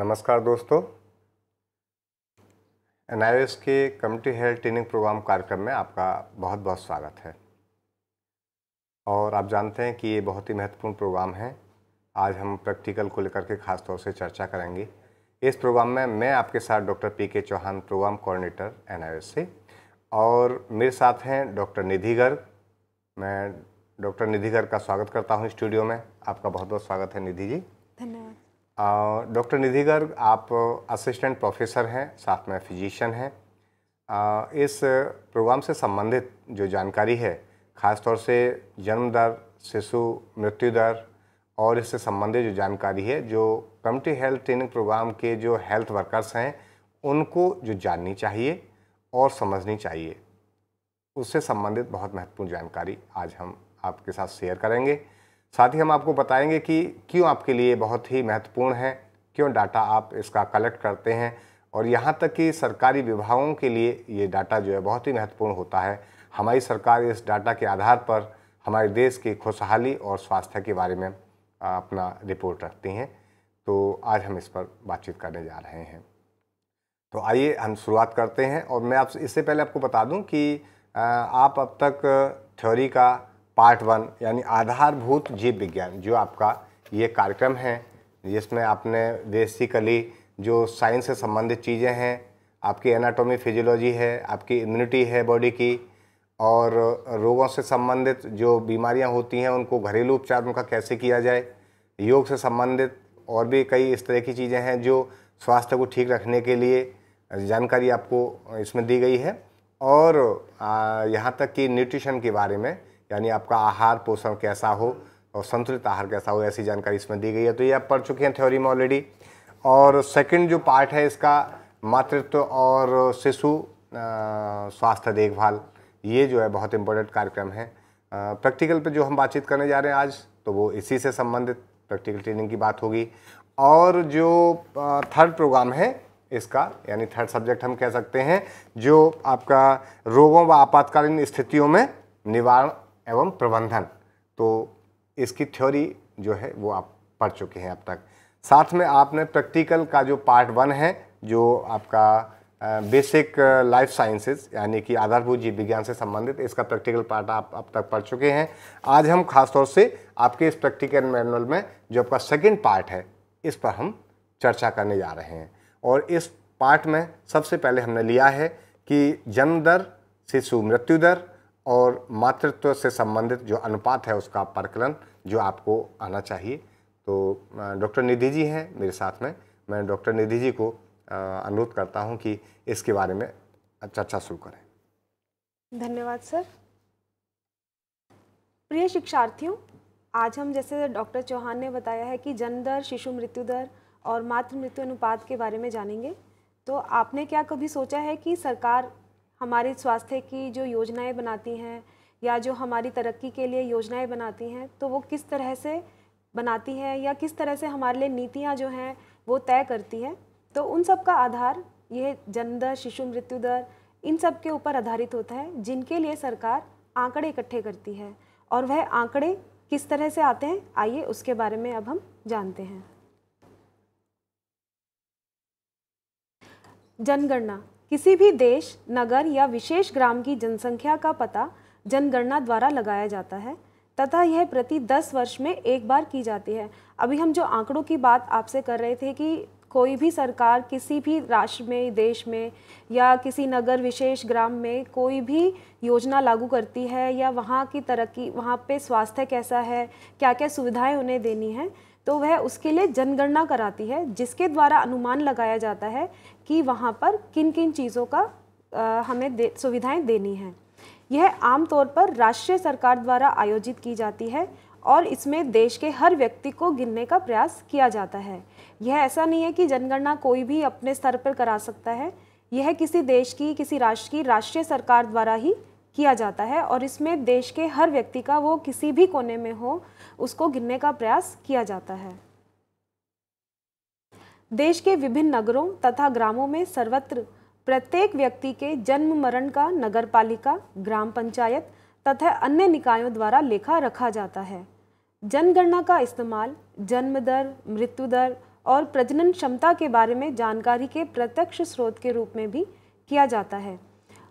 नमस्कार दोस्तों एन के कम्युनिटी हेल्थ ट्रेनिंग प्रोग्राम कार्यक्रम में आपका बहुत बहुत स्वागत है और आप जानते हैं कि ये बहुत ही महत्वपूर्ण प्रोग्राम है आज हम प्रैक्टिकल को लेकर के खास तौर से चर्चा करेंगे इस प्रोग्राम में मैं आपके साथ डॉक्टर पी के चौहान प्रोग्राम कोऑर्डिनेटर एन से और मेरे साथ हैं डॉक्टर निधि गर्ग मैं डॉक्टर निधि गर्ग का स्वागत करता हूँ स्टूडियो में आपका बहुत बहुत स्वागत है निधि जी धन्यवाद डॉक्टर निधि गर्ग आप असिस्टेंट प्रोफेसर हैं साथ में फिजिशियन हैं इस प्रोग्राम से संबंधित जो जानकारी है ख़ासतौर से जन्म दर शिशु मृत्यु दर और इससे संबंधित जो जानकारी है जो कम्युनिटी हेल्थ ट्रेनिंग प्रोग्राम के जो हेल्थ वर्कर्स हैं उनको जो जाननी चाहिए और समझनी चाहिए उससे संबंधित बहुत महत्वपूर्ण जानकारी आज हम आपके साथ शेयर करेंगे साथ ही हम आपको बताएंगे कि क्यों आपके लिए बहुत ही महत्वपूर्ण है क्यों डाटा आप इसका कलेक्ट करते हैं और यहाँ तक कि सरकारी विभागों के लिए ये डाटा जो है बहुत ही महत्वपूर्ण होता है हमारी सरकार इस डाटा के आधार पर हमारे देश की खुशहाली और स्वास्थ्य के बारे में अपना रिपोर्ट रखती हैं तो आज हम इस पर बातचीत करने जा रहे हैं तो आइए हम शुरुआत करते हैं और मैं आपसे इससे पहले आपको बता दूं कि आप अब तक थ्योरी का पार्ट वन यानी आधारभूत जीव विज्ञान जो आपका ये कार्यक्रम है जिसमें आपने बेसिकली जो साइंस से संबंधित चीज़ें हैं आपकी एनाटॉमी फिजियोलॉजी है आपकी इम्यूनिटी है बॉडी की और रोगों से संबंधित जो बीमारियां होती हैं उनको घरेलू उपचार उनका कैसे किया जाए योग से संबंधित और भी कई इस तरह की चीज़ें हैं जो स्वास्थ्य को ठीक रखने के लिए जानकारी आपको इसमें दी गई है और यहाँ तक कि न्यूट्रिशन के बारे में यानी आपका आहार पोषण कैसा हो और संतुलित आहार कैसा हो ऐसी जानकारी इसमें दी गई है तो ये आप पढ़ चुके हैं थ्योरी में ऑलरेडी और सेकंड जो पार्ट है इसका मातृत्व और शिशु स्वास्थ्य देखभाल ये जो है बहुत इम्पोर्टेंट कार्यक्रम है प्रैक्टिकल पे जो हम बातचीत करने जा रहे हैं आज तो वो इसी से संबंधित प्रैक्टिकल ट्रेनिंग की बात होगी और जो थर्ड प्रोग्राम है इसका यानी थर्ड सब्जेक्ट हम कह सकते हैं जो आपका रोगों व आपातकालीन स्थितियों में निवारण एवं प्रबंधन तो इसकी थ्योरी जो है वो आप पढ़ चुके हैं अब तक साथ में आपने प्रैक्टिकल का जो पार्ट वन है जो आपका बेसिक लाइफ साइंसेज यानी कि आधारभूत जीव विज्ञान से संबंधित इसका प्रैक्टिकल पार्ट आप अब तक पढ़ चुके हैं आज हम खासतौर से आपके इस प्रैक्टिकल मैनुअल में जो आपका सेकंड पार्ट है इस पर हम चर्चा करने जा रहे हैं और इस पार्ट में सबसे पहले हमने लिया है कि जन्म दर शिशु मृत्यु दर और मातृत्व से संबंधित जो अनुपात है उसका प्रकलन जो आपको आना चाहिए तो डॉक्टर निधि जी हैं मेरे साथ में मैं डॉक्टर निधि जी को अनुरोध करता हूं कि इसके बारे में चर्चा शुरू करें धन्यवाद सर प्रिय शिक्षार्थियों आज हम जैसे डॉक्टर चौहान ने बताया है कि जन्म दर शिशु मृत्यु दर और मातृ मृत्यु अनुपात के बारे में जानेंगे तो आपने क्या कभी सोचा है कि सरकार हमारी स्वास्थ्य की जो योजनाएं बनाती हैं या जो हमारी तरक्की के लिए योजनाएं बनाती हैं तो वो किस तरह से बनाती हैं या किस तरह से हमारे लिए नीतियाँ जो हैं वो तय करती हैं तो उन सब का आधार यह जन्म दर शिशु मृत्यु दर इन सब के ऊपर आधारित होता है जिनके लिए सरकार आंकड़े इकट्ठे करती है और वह आंकड़े किस तरह से आते हैं आइए उसके बारे में अब हम जानते हैं जनगणना किसी भी देश नगर या विशेष ग्राम की जनसंख्या का पता जनगणना द्वारा लगाया जाता है तथा यह प्रति दस वर्ष में एक बार की जाती है अभी हम जो आंकड़ों की बात आपसे कर रहे थे कि कोई भी सरकार किसी भी राष्ट्र में देश में या किसी नगर विशेष ग्राम में कोई भी योजना लागू करती है या वहाँ की तरक्की वहाँ पे स्वास्थ्य कैसा है क्या क्या सुविधाएं उन्हें देनी है तो वह उसके लिए जनगणना कराती है जिसके द्वारा अनुमान लगाया जाता है कि वहाँ पर किन किन चीज़ों का आ, हमें दे, सुविधाएं देनी हैं यह आमतौर पर राष्ट्रीय सरकार द्वारा आयोजित की जाती है और इसमें देश के हर व्यक्ति को गिनने का प्रयास किया जाता है यह ऐसा नहीं है कि जनगणना कोई भी अपने स्तर पर करा सकता है यह किसी देश की किसी राष्ट्र की राष्ट्रीय सरकार द्वारा ही किया जाता है और इसमें देश के हर व्यक्ति का वो किसी भी कोने में हो उसको गिनने का प्रयास किया जाता है देश के विभिन्न नगरों तथा ग्रामों में सर्वत्र प्रत्येक व्यक्ति के जन्म मरण का नगर पालिका ग्राम पंचायत तथा अन्य निकायों द्वारा लेखा रखा जाता है जनगणना का इस्तेमाल जन्म दर मृत्यु दर और प्रजनन क्षमता के बारे में जानकारी के प्रत्यक्ष स्रोत के रूप में भी किया जाता है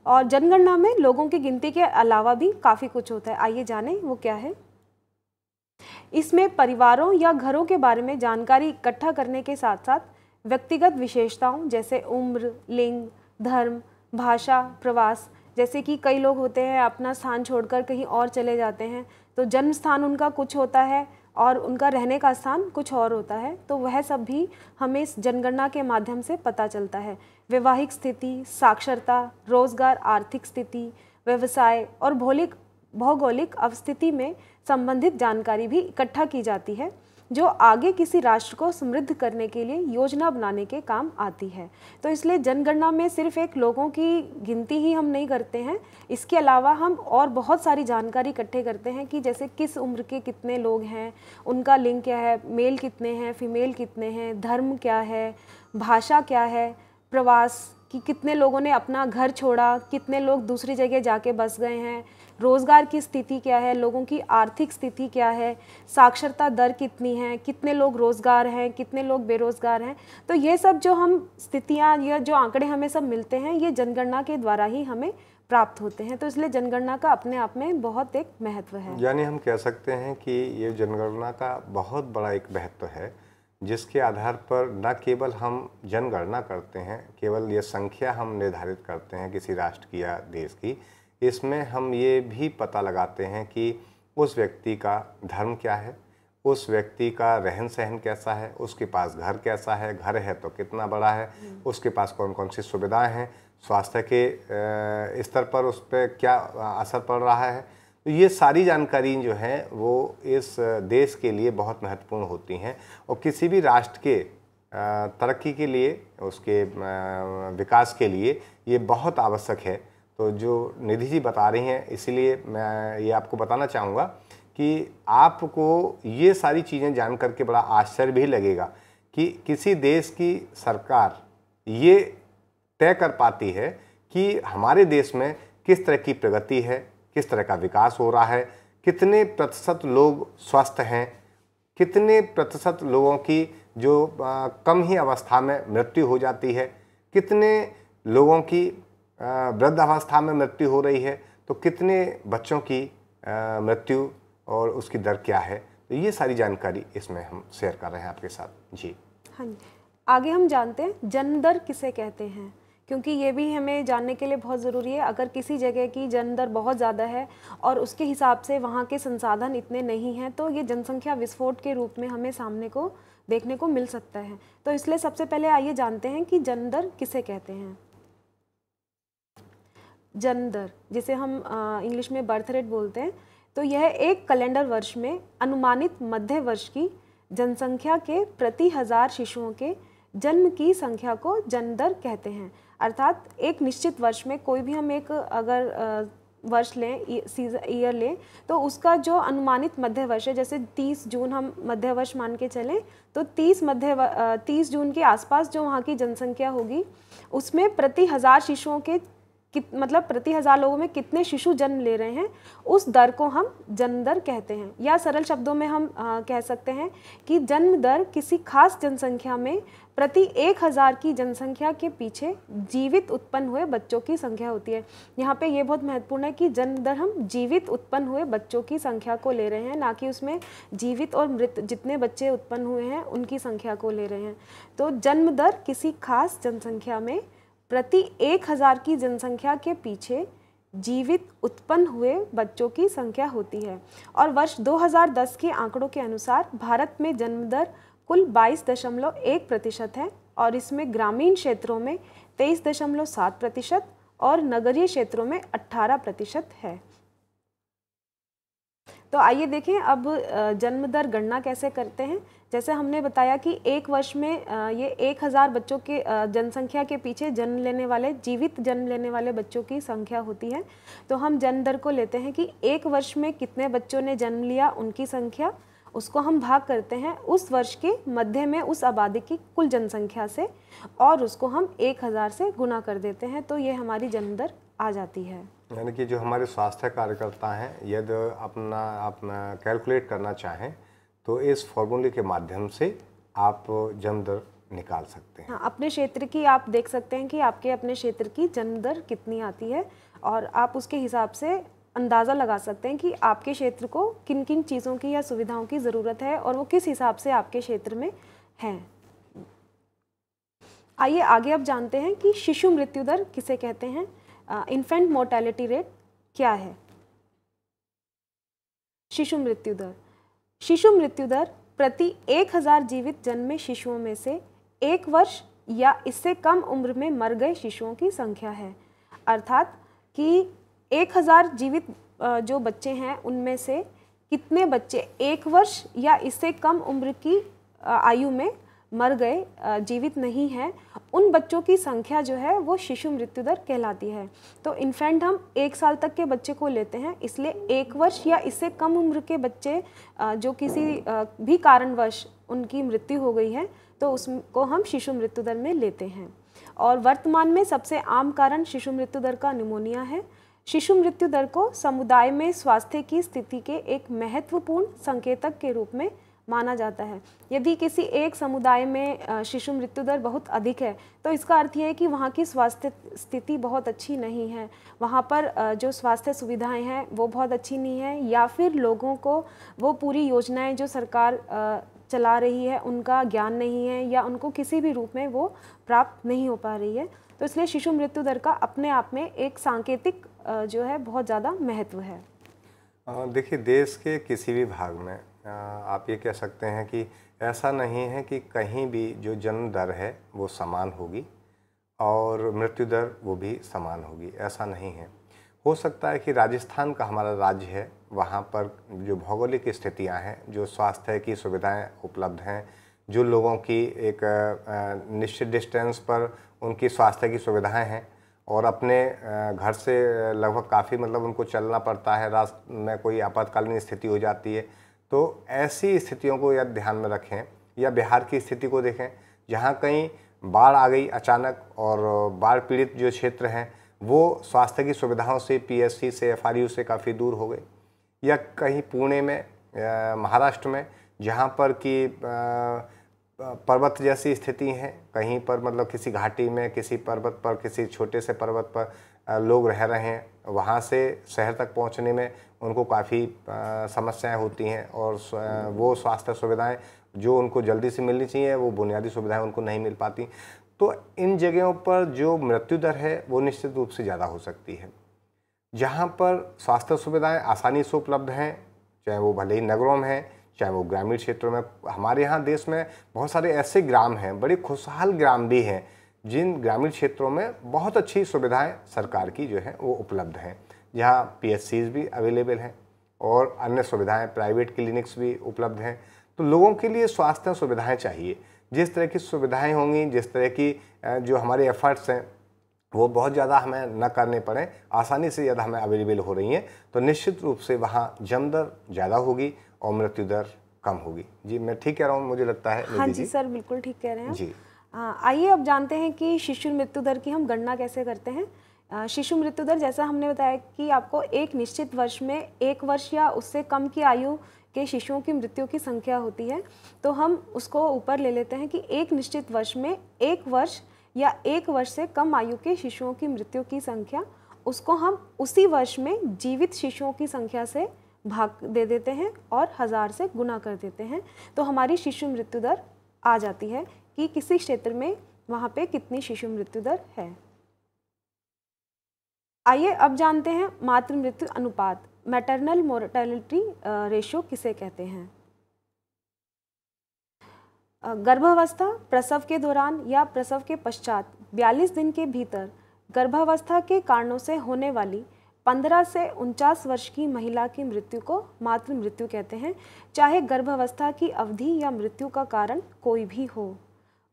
और जनगणना में लोगों की गिनती के अलावा भी काफ़ी कुछ होता है आइए जानें वो क्या है इसमें परिवारों या घरों के बारे में जानकारी इकट्ठा करने के साथ साथ व्यक्तिगत विशेषताओं जैसे उम्र लिंग धर्म भाषा प्रवास जैसे कि कई लोग होते हैं अपना स्थान छोड़कर कहीं और चले जाते हैं तो जन्म स्थान उनका कुछ होता है और उनका रहने का स्थान कुछ और होता है तो वह सब भी हमें इस जनगणना के माध्यम से पता चलता है वैवाहिक स्थिति साक्षरता रोजगार आर्थिक स्थिति व्यवसाय और भौलिक भौगोलिक अवस्थिति में संबंधित जानकारी भी इकट्ठा की जाती है जो आगे किसी राष्ट्र को समृद्ध करने के लिए योजना बनाने के काम आती है तो इसलिए जनगणना में सिर्फ एक लोगों की गिनती ही हम नहीं करते हैं इसके अलावा हम और बहुत सारी जानकारी इकट्ठे करते हैं कि जैसे किस उम्र के कितने लोग हैं उनका लिंग क्या है मेल कितने हैं फीमेल कितने हैं धर्म क्या है भाषा क्या है प्रवास कि कितने लोगों ने अपना घर छोड़ा कितने लोग दूसरी जगह जाके बस गए हैं रोज़गार की स्थिति क्या है लोगों की आर्थिक स्थिति क्या है साक्षरता दर कितनी है कितने लोग रोज़गार हैं कितने लोग बेरोज़गार हैं तो ये सब जो हम स्थितियाँ या जो आंकड़े हमें सब मिलते हैं ये जनगणना के द्वारा ही हमें प्राप्त होते हैं तो इसलिए जनगणना का अपने आप में बहुत एक महत्व है यानी हम कह सकते हैं कि ये जनगणना का बहुत बड़ा एक महत्व है जिसके आधार पर न केवल हम जनगणना करते हैं केवल ये संख्या हम निर्धारित करते हैं किसी राष्ट्र की या देश की इसमें हम ये भी पता लगाते हैं कि उस व्यक्ति का धर्म क्या है उस व्यक्ति का रहन सहन कैसा है उसके पास घर कैसा है घर है तो कितना बड़ा है हम्म। उसके पास कौन कौन सी सुविधाएं हैं स्वास्थ्य के स्तर पर उस पर क्या असर पड़ रहा है तो ये सारी जानकारी जो हैं वो इस देश के लिए बहुत महत्वपूर्ण होती हैं और किसी भी राष्ट्र के तरक्की के लिए उसके विकास के लिए ये बहुत आवश्यक है तो जो निधि जी बता रही हैं इसीलिए मैं ये आपको बताना चाहूँगा कि आपको ये सारी चीज़ें जान करके बड़ा आश्चर्य भी लगेगा कि किसी देश की सरकार ये तय कर पाती है कि हमारे देश में किस तरह की प्रगति है किस तरह का विकास हो रहा है कितने प्रतिशत लोग स्वस्थ हैं कितने प्रतिशत लोगों की जो आ, कम ही अवस्था में मृत्यु हो जाती है कितने लोगों की वृद्धावस्था में मृत्यु हो रही है तो कितने बच्चों की मृत्यु और उसकी दर क्या है तो ये सारी जानकारी इसमें हम शेयर कर रहे हैं आपके साथ जी हाँ जी आगे हम जानते हैं जन्म दर किसे कहते हैं क्योंकि ये भी हमें जानने के लिए बहुत ज़रूरी है अगर किसी जगह की जन्म दर बहुत ज़्यादा है और उसके हिसाब से वहाँ के संसाधन इतने नहीं हैं तो ये जनसंख्या विस्फोट के रूप में हमें सामने को देखने को मिल सकता है तो इसलिए सबसे पहले आइए जानते हैं कि जन्म दर किसे कहते हैं जन्म जिसे हम इंग्लिश में बर्थ रेट बोलते हैं तो यह एक कैलेंडर वर्ष में अनुमानित मध्य वर्ष की जनसंख्या के प्रति हज़ार शिशुओं के जन्म की संख्या को जनदर कहते हैं अर्थात एक निश्चित वर्ष में कोई भी हम एक अगर वर्ष लें ईयर लें तो उसका जो अनुमानित मध्य वर्ष है जैसे 30 जून हम मध्य वर्ष मान के चलें तो 30 मध्य 30 जून के आसपास जो वहाँ की जनसंख्या होगी उसमें प्रति हज़ार शिशुओं के कित मतलब प्रति हज़ार लोगों में कितने शिशु जन्म ले रहे हैं उस दर को हम जन्म दर कहते हैं या सरल शब्दों में हम आ, कह सकते हैं कि जन्म दर किसी खास जनसंख्या में प्रति एक हज़ार की जनसंख्या के पीछे जीवित उत्पन्न हुए बच्चों की संख्या होती है यहाँ पे ये बहुत महत्वपूर्ण है कि जन्म दर हम जीवित उत्पन्न हुए बच्चों की संख्या को ले रहे हैं ना कि उसमें जीवित और मृत जितने बच्चे उत्पन्न हुए हैं उनकी संख्या को ले रहे हैं तो जन्म दर किसी खास जनसंख्या में प्रति एक हज़ार की जनसंख्या के पीछे जीवित उत्पन्न हुए बच्चों की संख्या होती है और वर्ष 2010 के आंकड़ों के अनुसार भारत में जन्म दर कुल 22.1 प्रतिशत है और इसमें ग्रामीण क्षेत्रों में 23.7 प्रतिशत और नगरीय क्षेत्रों में 18 प्रतिशत है तो आइए देखें अब जन्म दर गणना कैसे करते हैं जैसे हमने बताया कि एक वर्ष में ये एक हज़ार बच्चों के जनसंख्या के पीछे जन्म लेने वाले जीवित जन्म लेने वाले बच्चों की संख्या होती है तो हम जन्म दर को लेते हैं कि एक वर्ष में कितने बच्चों ने जन्म लिया उनकी संख्या उसको हम भाग करते हैं उस वर्ष के मध्य में उस आबादी की कुल जनसंख्या से और उसको हम एक हज़ार से गुना कर देते हैं तो ये हमारी जन्म दर आ जाती है यानी कि जो हमारे स्वास्थ्य कार्यकर्ता हैं यदि अपना अपना कैलकुलेट करना चाहें तो इस फॉर्मूले के माध्यम से आप जन्म दर निकाल सकते हैं हाँ, अपने क्षेत्र की आप देख सकते हैं कि आपके अपने क्षेत्र की जन्म दर कितनी आती है और आप उसके हिसाब से अंदाज़ा लगा सकते हैं कि आपके क्षेत्र को किन किन चीज़ों की या सुविधाओं की ज़रूरत है और वो किस हिसाब से आपके क्षेत्र में हैं आइए आगे अब जानते हैं कि शिशु मृत्यु दर किसे कहते हैं इन्फेंट मोर्टेलिटी रेट क्या है शिशु मृत्यु दर शिशु मृत्यु दर प्रति 1000 जीवित जन्मे शिशुओं में से एक वर्ष या इससे कम उम्र में मर गए शिशुओं की संख्या है अर्थात कि 1000 जीवित जो बच्चे हैं उनमें से कितने बच्चे एक वर्ष या इससे कम उम्र की आयु में मर गए जीवित नहीं हैं उन बच्चों की संख्या जो है वो शिशु मृत्यु दर कहलाती है तो इन्फेंट हम एक साल तक के बच्चे को लेते हैं इसलिए एक वर्ष या इससे कम उम्र के बच्चे जो किसी भी कारणवश उनकी मृत्यु हो गई है तो उसको हम शिशु मृत्यु दर में लेते हैं और वर्तमान में सबसे आम कारण शिशु मृत्यु दर का निमोनिया है शिशु मृत्यु दर को समुदाय में स्वास्थ्य की स्थिति के एक महत्वपूर्ण संकेतक के रूप में माना जाता है यदि किसी एक समुदाय में शिशु मृत्यु दर बहुत अधिक है तो इसका अर्थ यह है कि वहाँ की स्वास्थ्य स्थिति बहुत अच्छी नहीं है वहाँ पर जो स्वास्थ्य सुविधाएं हैं वो बहुत अच्छी नहीं है या फिर लोगों को वो पूरी योजनाएं जो सरकार चला रही है उनका ज्ञान नहीं है या उनको किसी भी रूप में वो प्राप्त नहीं हो पा रही है तो इसलिए शिशु मृत्यु दर का अपने आप में एक सांकेतिक जो है बहुत ज़्यादा महत्व है देखिए देश के किसी भी भाग में आप ये कह सकते हैं कि ऐसा नहीं है कि कहीं भी जो जन्म दर है वो समान होगी और मृत्यु दर वो भी समान होगी ऐसा नहीं है हो सकता है कि राजस्थान का हमारा राज्य है वहाँ पर जो भौगोलिक स्थितियाँ हैं जो स्वास्थ्य की सुविधाएँ उपलब्ध हैं जो लोगों की एक निश्चित डिस्टेंस पर उनकी स्वास्थ्य की सुविधाएं हैं और अपने घर से लगभग काफ़ी मतलब उनको चलना पड़ता है रास्ते में कोई आपातकालीन स्थिति हो जाती है तो ऐसी स्थितियों को या ध्यान में रखें या बिहार की स्थिति को देखें जहाँ कहीं बाढ़ आ गई अचानक और बाढ़ पीड़ित जो क्षेत्र हैं वो स्वास्थ्य की सुविधाओं से पीएससी से एफ से काफ़ी दूर हो गए या कहीं पुणे में महाराष्ट्र में जहाँ पर कि पर्वत जैसी स्थिति है कहीं पर मतलब किसी घाटी में किसी पर्वत पर किसी छोटे से पर्वत पर लोग रह रहे हैं वहाँ से शहर तक पहुँचने में उनको काफ़ी समस्याएं होती हैं और वो स्वास्थ्य सुविधाएं जो उनको जल्दी से मिलनी चाहिए वो बुनियादी सुविधाएं उनको नहीं मिल पाती तो इन जगहों पर जो मृत्यु दर है वो निश्चित रूप से ज़्यादा हो सकती है जहाँ पर स्वास्थ्य सुविधाएँ आसानी से उपलब्ध हैं चाहे वो भले ही नगरों में हैं चाहे वो ग्रामीण क्षेत्रों में हमारे यहाँ देश में बहुत सारे ऐसे ग्राम हैं बड़े खुशहाल ग्राम भी हैं जिन ग्रामीण क्षेत्रों में बहुत अच्छी सुविधाएं सरकार की जो है वो उपलब्ध हैं जहाँ पी भी अवेलेबल हैं और अन्य सुविधाएं प्राइवेट क्लिनिक्स भी उपलब्ध हैं तो लोगों के लिए स्वास्थ्य सुविधाएं चाहिए जिस तरह की सुविधाएं होंगी जिस तरह की जो हमारे एफर्ट्स हैं वो बहुत ज़्यादा हमें न करने पड़े आसानी से ज़्यादा हमें अवेलेबल हो रही हैं तो निश्चित रूप से वहाँ जम दर ज़्यादा होगी और मृत्यु दर कम होगी जी मैं ठीक कह रहा हूँ मुझे लगता है हाँ जी सर बिल्कुल ठीक कह रहे हैं जी आइए अब जानते हैं कि शिशु मृत्यु दर की हम गणना कैसे करते हैं शिशु मृत्यु दर जैसा हमने बताया कि आपको एक निश्चित वर्ष में एक वर्ष या उससे कम की आयु के शिशुओं की मृत्यु की संख्या होती है तो हम उसको ऊपर ले लेते हैं कि एक निश्चित वर्ष में एक वर्ष या एक वर्ष से कम आयु के शिशुओं की मृत्यु की संख्या उसको हम उसी वर्ष में जीवित शिशुओं की संख्या से भाग दे देते हैं और हज़ार से गुना कर देते हैं तो हमारी शिशु मृत्यु दर आ जाती है कि किसी क्षेत्र में वहाँ पे कितनी शिशु मृत्यु दर है आइए अब जानते हैं मातृ मृत्यु अनुपात मैटरनल मोर्टेलिटी रेशो किसे कहते हैं गर्भावस्था प्रसव के दौरान या प्रसव के पश्चात 42 दिन के भीतर गर्भावस्था के कारणों से होने वाली 15 से उनचास वर्ष की महिला की मृत्यु को मातृ मृत्यु कहते हैं चाहे गर्भावस्था की अवधि या मृत्यु का कारण कोई भी हो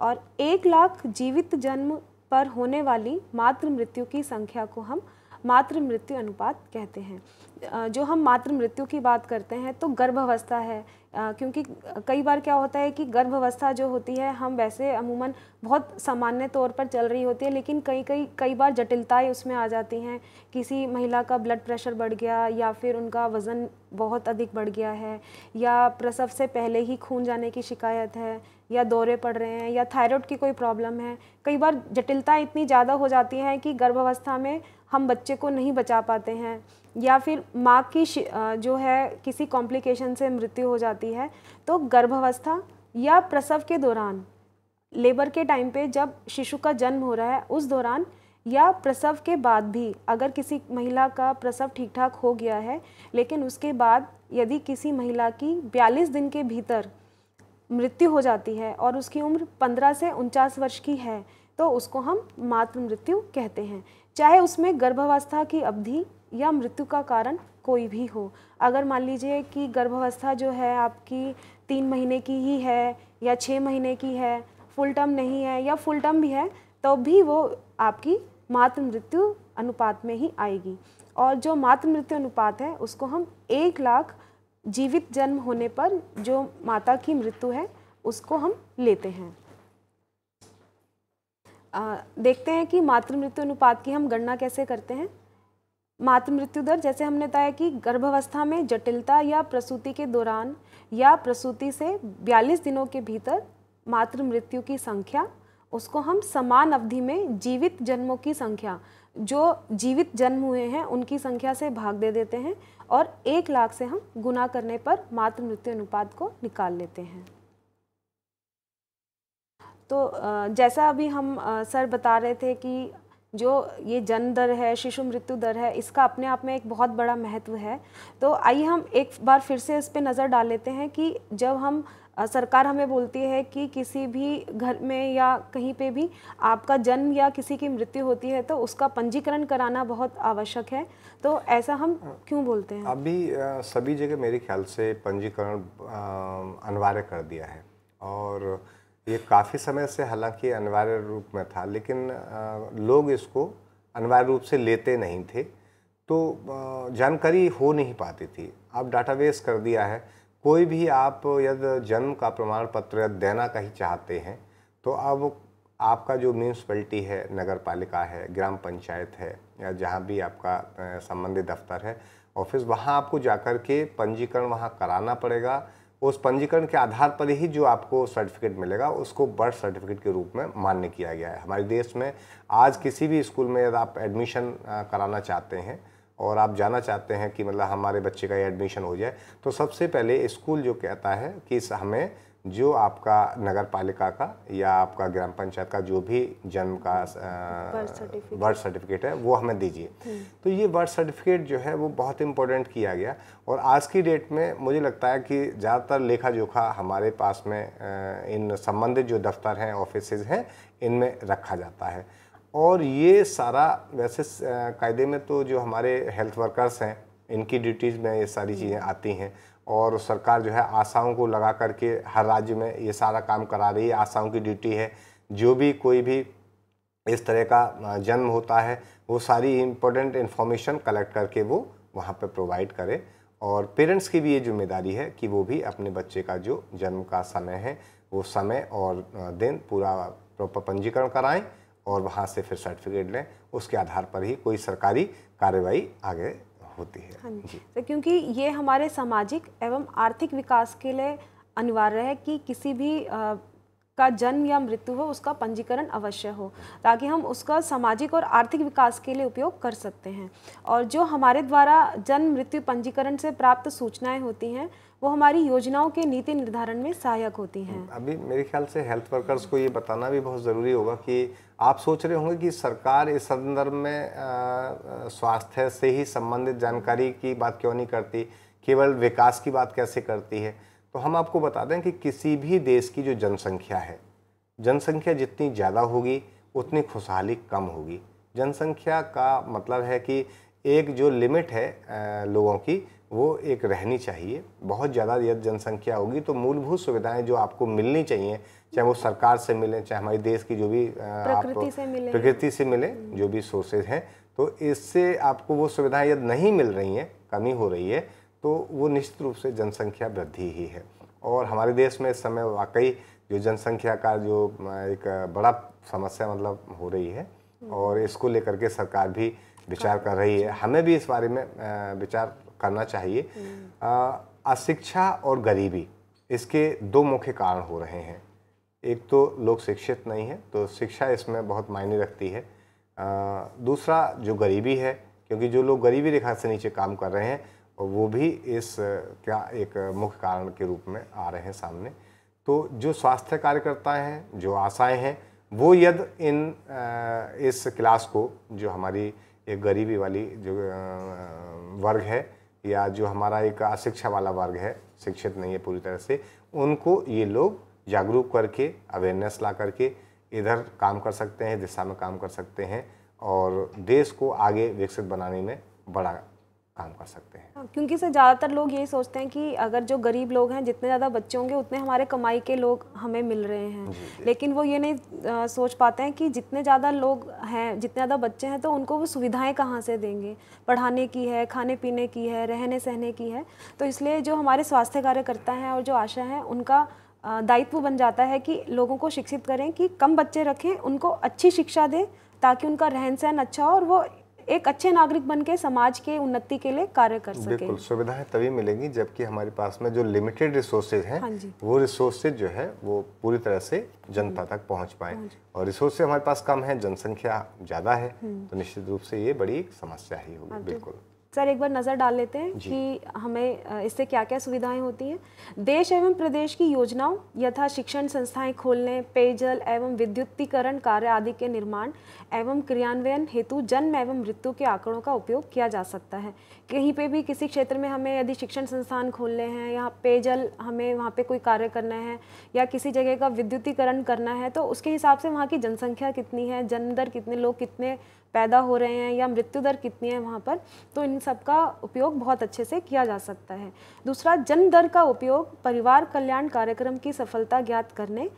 और एक लाख जीवित जन्म पर होने वाली मातृ मृत्यु की संख्या को हम मातृ मृत्यु अनुपात कहते हैं जो हम मातृ मृत्यु की बात करते हैं तो गर्भावस्था है क्योंकि कई बार क्या होता है कि गर्भावस्था जो होती है हम वैसे अमूमन बहुत सामान्य तौर पर चल रही होती है लेकिन कई कई कई बार जटिलताएं उसमें आ जाती हैं किसी महिला का ब्लड प्रेशर बढ़ गया या फिर उनका वज़न बहुत अधिक बढ़ गया है या प्रसव से पहले ही खून जाने की शिकायत है या दौरे पड़ रहे हैं या थायराइड की कोई प्रॉब्लम है कई बार जटिलताएँ इतनी ज़्यादा हो जाती हैं कि गर्भावस्था में हम बच्चे को नहीं बचा पाते हैं या फिर माँ की जो है किसी कॉम्प्लिकेशन से मृत्यु हो जाती है तो गर्भावस्था या प्रसव के दौरान लेबर के टाइम पे जब शिशु का जन्म हो रहा है उस दौरान या प्रसव के बाद भी अगर किसी महिला का प्रसव ठीक ठाक हो गया है लेकिन उसके बाद यदि किसी महिला की बयालीस दिन के भीतर मृत्यु हो जाती है और उसकी उम्र पंद्रह से उनचास वर्ष की है तो उसको हम मातृ मृत्यु कहते हैं चाहे उसमें गर्भावस्था की अवधि या मृत्यु का कारण कोई भी हो अगर मान लीजिए कि गर्भावस्था जो है आपकी तीन महीने की ही है या छः महीने की है फुल टर्म नहीं है या फुल टर्म भी है तो भी वो आपकी मातृ मृत्यु अनुपात में ही आएगी और जो मातृ मृत्यु अनुपात है उसको हम एक लाख जीवित जन्म होने पर जो माता की मृत्यु है उसको हम लेते हैं आ, देखते हैं कि मातृ मृत्यु अनुपात की हम गणना कैसे करते हैं मातृ मृत्यु दर जैसे हमने बताया कि गर्भावस्था में जटिलता या प्रसूति के दौरान या प्रसूति से 42 दिनों के भीतर मातृ मृत्यु की संख्या उसको हम समान अवधि में जीवित जन्मों की संख्या जो जीवित जन्म हुए हैं उनकी संख्या से भाग दे देते हैं और एक लाख से हम गुना करने पर मातृ मृत्यु अनुपात को निकाल लेते हैं तो जैसा अभी हम सर बता रहे थे कि जो ये जन्म दर है शिशु मृत्यु दर है इसका अपने आप में एक बहुत बड़ा महत्व है तो आइए हम एक बार फिर से इस पर नज़र डाल लेते हैं कि जब हम सरकार हमें बोलती है कि किसी भी घर में या कहीं पे भी आपका जन्म या किसी की मृत्यु होती है तो उसका पंजीकरण कराना बहुत आवश्यक है तो ऐसा हम क्यों बोलते हैं अभी सभी जगह मेरे ख्याल से पंजीकरण अनिवार्य कर दिया है और ये काफ़ी समय से हालांकि अनिवार्य रूप में था लेकिन लोग इसको अनिवार्य रूप से लेते नहीं थे तो जानकारी हो नहीं पाती थी अब डाटाबेस कर दिया है कोई भी आप यदि जन्म का प्रमाण पत्र देना कहीं चाहते हैं तो अब आपका जो म्यूनसिपलिटी है नगर पालिका है ग्राम पंचायत है या जहाँ भी आपका संबंधित दफ्तर है ऑफिस वहाँ आपको जाकर के पंजीकरण वहाँ कराना पड़ेगा उस पंजीकरण के आधार पर ही जो आपको सर्टिफिकेट मिलेगा उसको बर्थ सर्टिफिकेट के रूप में मान्य किया गया है हमारे देश में आज किसी भी स्कूल में यदि आप एडमिशन कराना चाहते हैं और आप जाना चाहते हैं कि मतलब हमारे बच्चे का ये एडमिशन हो जाए तो सबसे पहले स्कूल जो कहता है कि हमें जो आपका नगर पालिका का या आपका ग्राम पंचायत का जो भी जन्म का बर्थ सर्टिफिकेट है वो हमें दीजिए हम्म। तो ये बर्थ सर्टिफिकेट जो है वो बहुत इम्पोर्टेंट किया गया और आज की डेट में मुझे लगता है कि ज़्यादातर लेखा जोखा हमारे पास में इन संबंधित जो दफ्तर हैं ऑफिस हैं इनमें रखा जाता है और ये सारा वैसे कायदे में तो जो हमारे हेल्थ वर्कर्स हैं इनकी ड्यूटीज़ में ये सारी हम्म। चीज़ें आती हैं और सरकार जो है आशाओं को लगा करके हर राज्य में ये सारा काम करा रही है आशाओं की ड्यूटी है जो भी कोई भी इस तरह का जन्म होता है वो सारी इम्पोर्टेंट इन्फॉर्मेशन कलेक्ट करके वो वहाँ पे प्रोवाइड करे और पेरेंट्स की भी ये जिम्मेदारी है कि वो भी अपने बच्चे का जो जन्म का समय है वो समय और दिन पूरा प्रॉपर पंजीकरण कराएँ और वहाँ से फिर सर्टिफिकेट लें उसके आधार पर ही कोई सरकारी कार्रवाई आगे होती है हाँ तो क्योंकि ये हमारे सामाजिक एवं आर्थिक विकास के लिए अनिवार्य है कि किसी भी आ, का जन्म या मृत्यु हो उसका पंजीकरण अवश्य हो ताकि हम उसका सामाजिक और आर्थिक विकास के लिए उपयोग कर सकते हैं और जो हमारे द्वारा जन्म मृत्यु पंजीकरण से प्राप्त सूचनाएं होती हैं वो हमारी योजनाओं के नीति निर्धारण में सहायक होती हैं अभी मेरे ख्याल से हेल्थ वर्कर्स को ये बताना भी बहुत ज़रूरी होगा कि आप सोच रहे होंगे कि सरकार इस संदर्भ में स्वास्थ्य से ही संबंधित जानकारी की बात क्यों नहीं करती केवल विकास की बात कैसे करती है तो हम आपको बता दें कि किसी भी देश की जो जनसंख्या है जनसंख्या जितनी ज़्यादा होगी उतनी खुशहाली कम होगी जनसंख्या का मतलब है कि एक जो लिमिट है लोगों की वो एक रहनी चाहिए बहुत ज़्यादा यदि जनसंख्या होगी तो मूलभूत सुविधाएं जो आपको मिलनी चाहिए चाहे वो सरकार से मिले चाहे हमारे देश की जो भी प्रकृति से मिले प्रकृति से मिले हम्म। जो भी सोर्सेज हैं तो इससे आपको वो सुविधाएं यदि नहीं मिल रही हैं कमी हो रही है तो वो निश्चित रूप से जनसंख्या वृद्धि ही है और हमारे देश में इस समय वाकई जो जनसंख्या का जो एक बड़ा समस्या मतलब हो रही है हम्म। और इसको लेकर के सरकार भी विचार कर रही है अच्छा। हमें भी इस बारे में विचार करना चाहिए हम्म। अशिक्षा और गरीबी इसके दो मुख्य कारण हो रहे हैं एक तो लोग शिक्षित नहीं हैं तो शिक्षा इसमें बहुत मायने रखती है दूसरा जो गरीबी है क्योंकि जो लोग गरीबी रेखा से नीचे काम कर रहे हैं वो भी इस क्या एक मुख्य कारण के रूप में आ रहे हैं सामने तो जो स्वास्थ्य कार्यकर्ता हैं जो आशाएँ हैं वो यद इन इस क्लास को जो हमारी एक गरीबी वाली जो वर्ग है या जो हमारा एक अशिक्षा वाला वर्ग है शिक्षित नहीं है पूरी तरह से उनको ये लोग जागरूक करके अवेयरनेस ला करके इधर काम कर सकते हैं दिशा में काम कर सकते हैं और देश को आगे विकसित बनाने में बड़ा काम कर सकते हैं हाँ, क्योंकि सर ज़्यादातर लोग यही सोचते हैं कि अगर जो गरीब लोग हैं जितने ज़्यादा बच्चे होंगे उतने हमारे कमाई के लोग हमें मिल रहे हैं लेकिन वो ये नहीं आ, सोच पाते हैं कि जितने ज़्यादा लोग हैं जितने ज़्यादा बच्चे हैं तो उनको वो सुविधाएं कहाँ से देंगे पढ़ाने की है खाने पीने की है रहने सहने की है तो इसलिए जो हमारे स्वास्थ्य कार्यकर्ता हैं और जो आशा हैं उनका दायित्व बन जाता है कि लोगों को शिक्षित करें कि कम बच्चे रखें उनको अच्छी शिक्षा दें ताकि उनका रहन सहन अच्छा हो और वो एक अच्छे नागरिक बन के समाज के उन्नति के लिए कार्य कर सके बिल्कुल सुविधाएं तभी मिलेंगी जबकि हमारे पास में जो लिमिटेड रिसोर्सेज हैं हाँ वो रिसोर्सेज जो है वो पूरी तरह से जनता हम्म। तक पहुंच पाए और रिसोर्सेज हमारे पास कम है जनसंख्या ज़्यादा है तो निश्चित रूप से ये बड़ी समस्या ही होगी हाँ बिल्कुल सर एक बार नज़र डाल लेते हैं कि हमें इससे क्या क्या सुविधाएं होती हैं देश एवं प्रदेश की योजनाओं यथा शिक्षण संस्थाएं खोलने पेयजल एवं विद्युतीकरण कार्य आदि के निर्माण एवं क्रियान्वयन हेतु जन्म एवं मृत्यु के आंकड़ों का उपयोग किया जा सकता है कहीं पे भी किसी क्षेत्र में हमें यदि शिक्षण संस्थान खोलने हैं या पेयजल हमें वहाँ पे कोई कार्य करना है या किसी जगह का विद्युतीकरण करना है तो उसके हिसाब से वहाँ की जनसंख्या कितनी है जन्म दर कितने लोग कितने पैदा हो रहे हैं या मृत्यु दर कितनी है वहाँ पर तो इन सब का उपयोग बहुत अच्छे से किया जा सकता है दूसरा जन्म दर का उपयोग परिवार कल्याण कार्यक्रम की सफलता ज्ञात करने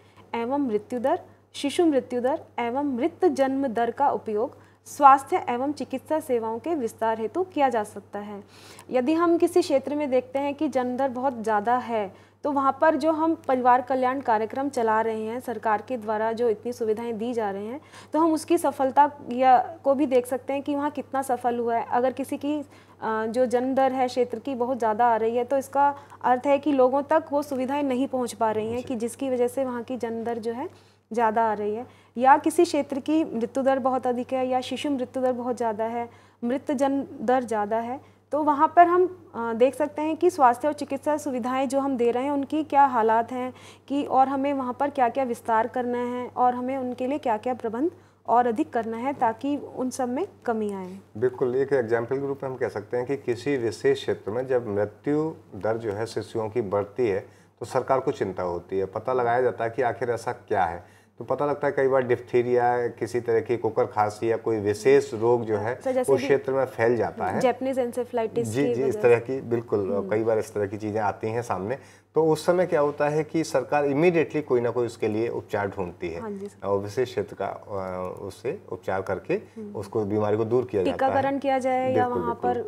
एवं मृत्यु दर शिशु मृत्यु दर एवं मृत जन्म दर का उपयोग स्वास्थ्य एवं चिकित्सा सेवाओं के विस्तार हेतु किया जा सकता है यदि हम किसी क्षेत्र में देखते हैं कि जन दर बहुत ज़्यादा है तो वहाँ पर जो हम परिवार कल्याण कार्यक्रम चला रहे हैं सरकार के द्वारा जो इतनी सुविधाएं दी जा रहे हैं तो हम उसकी सफलता या को भी देख सकते हैं कि वहाँ कितना सफल हुआ है अगर किसी की जो जन्म दर है क्षेत्र की बहुत ज़्यादा आ रही है तो इसका अर्थ है कि लोगों तक वो सुविधाएं नहीं पहुँच पा रही हैं कि जिसकी वजह से वहाँ की जन्म दर जो है ज़्यादा आ रही है या किसी क्षेत्र की मृत्यु दर बहुत अधिक है या शिशु मृत्यु दर बहुत ज़्यादा है मृत जन दर ज़्यादा है तो वहाँ पर हम देख सकते हैं कि स्वास्थ्य और चिकित्सा सुविधाएं जो हम दे रहे हैं उनकी क्या हालात हैं कि और हमें वहाँ पर क्या क्या विस्तार करना है और हमें उनके लिए क्या क्या प्रबंध और अधिक करना है ताकि उन सब में कमी आए बिल्कुल एक एग्जाम्पल के रूप में हम कह सकते हैं कि किसी विशेष क्षेत्र में जब मृत्यु दर जो है शिशुओं की बढ़ती है तो सरकार को चिंता होती है पता लगाया जाता है कि आखिर ऐसा क्या है तो पता लगता है कई बार डिफ्थीरिया किसी तरह की कुकर खांसी या कोई विशेष रोग जो है वो क्षेत्र में फैल जाता है जी जी इस तरह की बिल्कुल हम्म। कई बार इस तरह की चीज़ें आती हैं सामने तो उस समय क्या होता है कि सरकार इमीडिएटली कोई ना कोई उसके लिए उपचार ढूंढती है हाँ और विशेष क्षेत्र का उससे उपचार करके हम्म। उसको बीमारी को दूर किया जाता है टीकाकरण किया जाए या वहाँ पर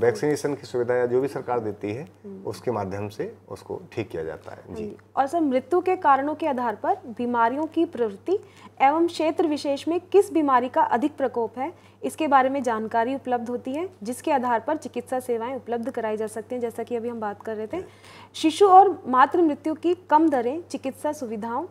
वैक्सीनेशन हम्म, तो तो की सुविधा या जो भी सरकार देती है हम्म। उसके माध्यम से उसको ठीक किया जाता है हाँ जी और सर मृत्यु के कारणों के आधार पर बीमारियों की प्रवृत्ति एवं क्षेत्र विशेष में किस बीमारी का अधिक प्रकोप है इसके बारे में जानकारी उपलब्ध होती है जिसके आधार पर चिकित्सा सेवाएं उपलब्ध कराई जा सकती हैं जैसा कि अभी हम बात कर रहे थे शिशु और मातृ मृत्यु की कम दरें चिकित्सा सुविधाओं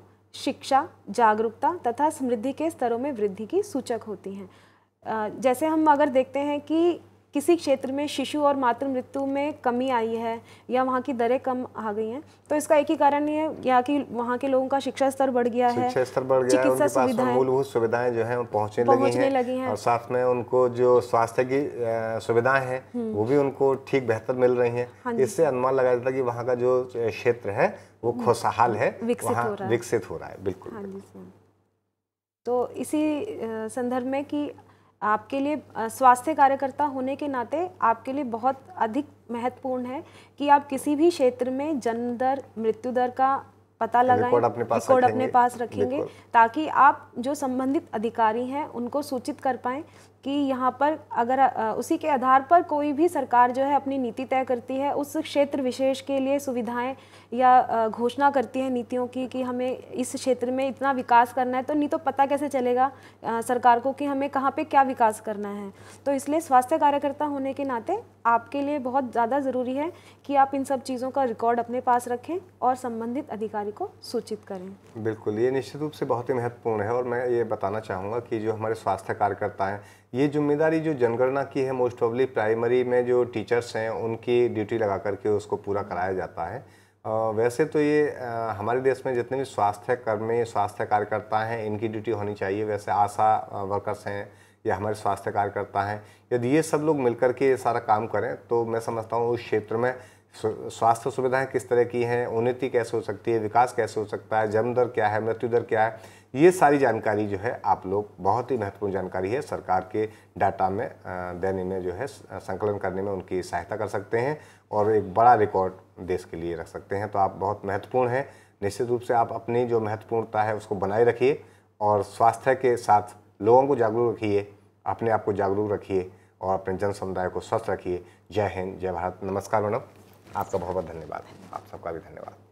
शिक्षा जागरूकता तथा समृद्धि के स्तरों में वृद्धि की सूचक होती हैं जैसे हम अगर देखते हैं कि किसी क्षेत्र में शिशु और मातृ मृत्यु में कमी आई है या वहाँ की दरें कम आ गई हैं तो इसका एक ही कारण ये यहाँ की वहाँ के लोगों का शिक्षा स्तर बढ़ गया है शिक्षा स्तर बढ़ गया चिकित्सा सुविधाएं मूलभूत सुविधाएं जो है पहुँचने लगी हैं और साथ में उनको जो स्वास्थ्य की सुविधाएं हैं वो भी उनको ठीक बेहतर मिल रही है हाँ इससे अनुमान लगा जाता है कि वहाँ का जो क्षेत्र है वो हम्म। खुशहाल है विकसित हो रहा है बिल्कुल हाँ तो इसी संदर्भ में कि आपके लिए स्वास्थ्य कार्यकर्ता होने के नाते आपके लिए बहुत अधिक महत्वपूर्ण है कि आप किसी भी क्षेत्र में जन्म दर मृत्यु दर का पता लगाएं रिकॉर्ड अपने पास रिकॉर्ड अपने पास रखेंगे ताकि आप जो संबंधित अधिकारी हैं उनको सूचित कर पाएँ कि यहाँ पर अगर उसी के आधार पर कोई भी सरकार जो है अपनी नीति तय करती है उस क्षेत्र विशेष के लिए सुविधाएं या घोषणा करती है नीतियों की कि हमें इस क्षेत्र में इतना विकास करना है तो नहीं तो पता कैसे चलेगा सरकार को कि हमें कहाँ पे क्या विकास करना है तो इसलिए स्वास्थ्य कार्यकर्ता होने के नाते आपके लिए बहुत ज़्यादा ज़रूरी है कि आप इन सब चीज़ों का रिकॉर्ड अपने पास रखें और संबंधित अधिकारी को सूचित करें बिल्कुल ये निश्चित रूप से बहुत ही महत्वपूर्ण है और मैं ये बताना चाहूँगा कि जो हमारे स्वास्थ्य कार्यकर्ता हैं ये जिम्मेदारी जो जनगणना की है मोस्ट ऑफली प्राइमरी में जो टीचर्स हैं उनकी ड्यूटी लगा करके उसको पूरा कराया जाता है वैसे तो ये हमारे देश में जितने भी स्वास्थ्य कर्मी स्वास्थ्य कार्यकर्ता हैं इनकी ड्यूटी होनी चाहिए वैसे आशा वर्कर्स हैं या हमारे स्वास्थ्य कार्यकर्ता हैं यदि ये सब लोग मिलकर के सारा काम करें तो मैं समझता हूँ उस क्षेत्र में स्वास्थ्य सुविधाएं किस तरह की हैं उन्नति कैसे हो सकती है विकास कैसे हो सकता है जन्म दर क्या है मृत्यु दर क्या है ये सारी जानकारी जो है आप लोग बहुत ही महत्वपूर्ण जानकारी है सरकार के डाटा में देने में जो है संकलन करने में उनकी सहायता कर सकते हैं और एक बड़ा रिकॉर्ड देश के लिए रख सकते हैं तो आप बहुत महत्वपूर्ण हैं निश्चित रूप से आप अपनी जो महत्वपूर्णता है उसको बनाए रखिए और स्वास्थ्य के साथ लोगों को जागरूक रखिए अपने आप को जागरूक रखिए और अपने जन समुदाय को स्वस्थ रखिए जय हिंद जय भारत नमस्कार मैडम आपका बहुत बहुत धन्यवाद आप सबका भी धन्यवाद